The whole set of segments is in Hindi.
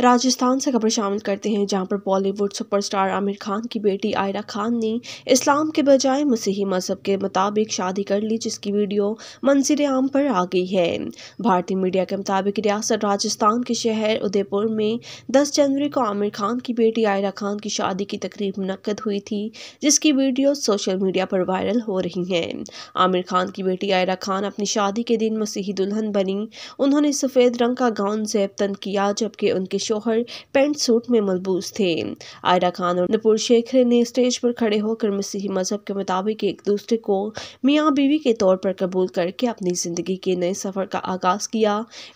राजस्थान से खबर शामिल करते हैं जहां पर बॉलीवुड सुपरस्टार आमिर खान की बेटी आयरा खान ने इस्लाम के बजाय मसीही मजहब के मुताबिक शादी कर ली जिसकी वीडियो मंजिल आम पर आ गई है भारतीय मीडिया के मुताबिक रियासत राजस्थान के शहर उदयपुर में 10 जनवरी को आमिर खान की बेटी आयरा खान की शादी की तकरीब मुनद हुई थी जिसकी वीडियो सोशल मीडिया पर वायरल हो रही है आमिर खान की बेटी आयरा खान अपनी शादी के दिन मसीही दुल्हन बनी उन्होंने सफ़ेद रंग का गाउन जैब तन किया जबकि उनके शोहर पेंट सूट में मलबूस थे आयरा खान और नपुर शेखरे ने स्टेज पर खड़े होकर मसीही मजहब के मुताबिक एक दूसरे को मियाँ बीवी के तौर पर कबूल करके अपनी ज़िंदगी के नए सफ़र का आगाज़ किया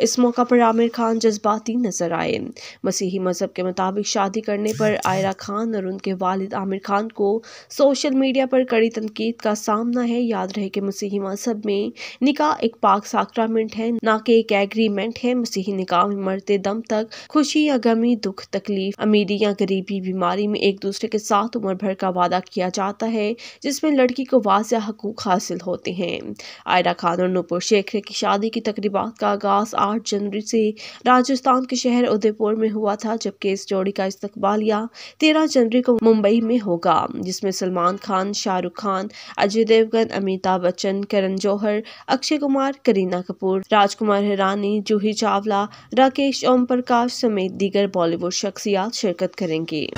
इस मौका पर आमिर खान जज्बाती नजर आए मसीही मजहब के मुताबिक शादी करने पर आयरा खान और उनके वालिद आमिर खान को सोशल मीडिया पर कड़ी तनकीद का सामना है याद रहे कि मसीही मजहब में निकाह एक पाक साक्रामेंट है ना कि एक एग्रीमेंट है मसीही निकाह में मरते दम तक खुशी की या गमी दुख तकलीफ अमीरी या गरीबी बीमारी में एक दूसरे के साथ उम्र भर का वादा किया जाता है जिसमें लड़की को वाजह हकूक हासिल होते हैं आयरा खान और नूपुर शेखर की शादी की तकरीबा का आगाज आठ जनवरी से राजस्थान के शहर उदयपुर में हुआ था जबकि इस जोड़ी का इस्तबाल या तेरह जनवरी को मुंबई में होगा जिसमें सलमान खान शाहरुख खान अजय देवगन अमिताभ बच्चन करण जौहर अक्षय कुमार करीना कपूर राजकुमार हिरानी जूही चावला राकेश ओम प्रकाश समेत दीगर बॉलीवुड शख्सियात शिरकत करेंगी